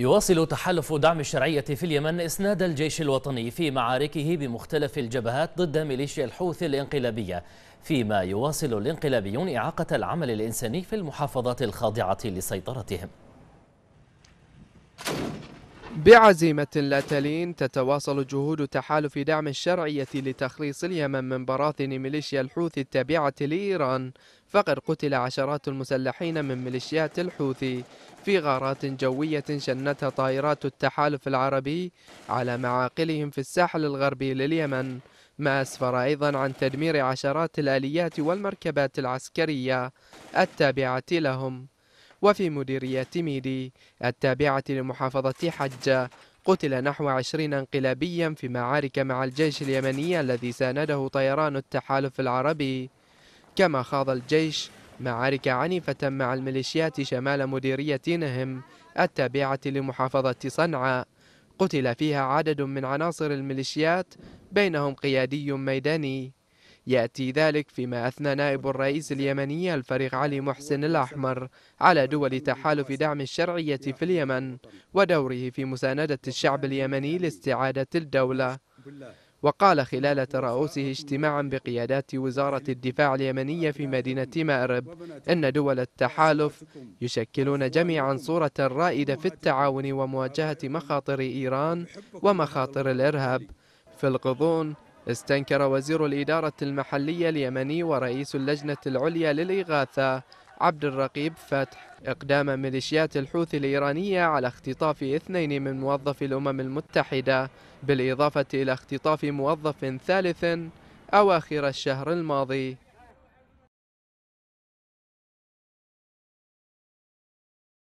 يواصل تحالف دعم الشرعية في اليمن إسناد الجيش الوطني في معاركه بمختلف الجبهات ضد ميليشيا الحوثي الانقلابية فيما يواصل الانقلابيون إعاقة العمل الإنساني في المحافظات الخاضعة لسيطرتهم بعزيمة لا تلين تتواصل جهود تحالف دعم الشرعية لتخليص اليمن من براثن ميليشيا الحوثي التابعة لإيران فقد قتل عشرات المسلحين من ميليشيات الحوثي في غارات جوية شنتها طائرات التحالف العربي على معاقلهم في الساحل الغربي لليمن ما أسفر أيضا عن تدمير عشرات الآليات والمركبات العسكرية التابعة لهم وفي مديرية ميدي التابعة لمحافظة حجة قتل نحو عشرين انقلابيا في معارك مع الجيش اليمني الذي سانده طيران التحالف العربي كما خاض الجيش معارك عنيفة مع الميليشيات شمال مديرية نهم التابعة لمحافظة صنعاء قتل فيها عدد من عناصر الميليشيات بينهم قيادي ميداني يأتي ذلك فيما أثنى نائب الرئيس اليمني الفريق علي محسن الأحمر على دول تحالف دعم الشرعية في اليمن ودوره في مساندة الشعب اليمني لاستعادة الدولة وقال خلال ترأسه اجتماعا بقيادات وزارة الدفاع اليمنية في مدينة مأرب أن دول التحالف يشكلون جميعا صورة رائدة في التعاون ومواجهة مخاطر إيران ومخاطر الإرهاب في القضون استنكر وزير الإدارة المحلية اليمني ورئيس اللجنة العليا للإغاثة عبد الرقيب فتح إقدام ميليشيات الحوثي الإيرانية على اختطاف اثنين من موظفي الأمم المتحدة بالإضافة إلى اختطاف موظف ثالث أواخر الشهر الماضي